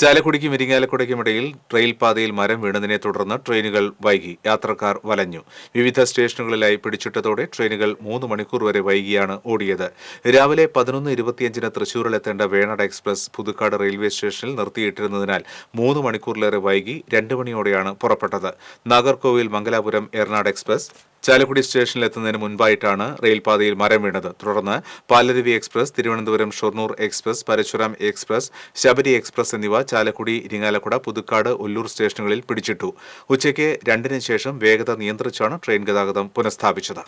ചാലക്കുടിക്കും ഇരിങ്ങാലക്കുടയ്ക്കും ഇടയിൽ റെയിൽപാതയിൽ മരം വീണതിനെ തുടർന്ന് ട്രെയിനുകൾ വൈകി യാത്രക്കാർ വലഞ്ഞു വിവിധ സ്റ്റേഷനുകളിലായി പിടിച്ചിട്ടതോടെ ട്രെയിനുകൾ മൂന്ന് മണിക്കൂർ വരെ വൈകിയാണ് ഓടിയത് രാവിലെ പതിനൊന്ന് ഇരുപത്തിയഞ്ചിന് തൃശൂരിൽ എത്തേണ്ട വേണാട് എക്സ്പ്രസ് പുതുക്കാട് റെയിൽവേ സ്റ്റേഷനിൽ നിർത്തിയിട്ടിരുന്നതിനാൽ മൂന്ന് മണിക്കൂറിലേറെ വൈകി രണ്ട് മണിയോടെയാണ് പുറപ്പെട്ടത് നാഗർകോവിൽ മംഗലാപുരം എറണാട് എക്സ്പ്രസ് ചാലക്കുടി സ്റ്റേഷനിൽ എത്തുന്നതിന് മുൻപായിട്ടാണ് റെയിൽപാതയിൽ മരം വീണത് തുടർന്ന് Palaruvi express Thiruvananthapuram Shoranur express Parasuram express Sabari express എന്നിവ ചാലക്കുടി ഇരിങ്ങാലക്കുട പുതുക്കാട് ഒല്ലൂർ സ്റ്റേഷനുകളിൽ പിടിച്ചിട്ടു ഉച്ചയ്ക്ക് രണ്ടിന് ശേഷം വേഗത നിയന്ത്രിച്ചാണ് ട്രെയിൻ ഗതാഗതം പുനഃസ്ഥാപിച്ചത്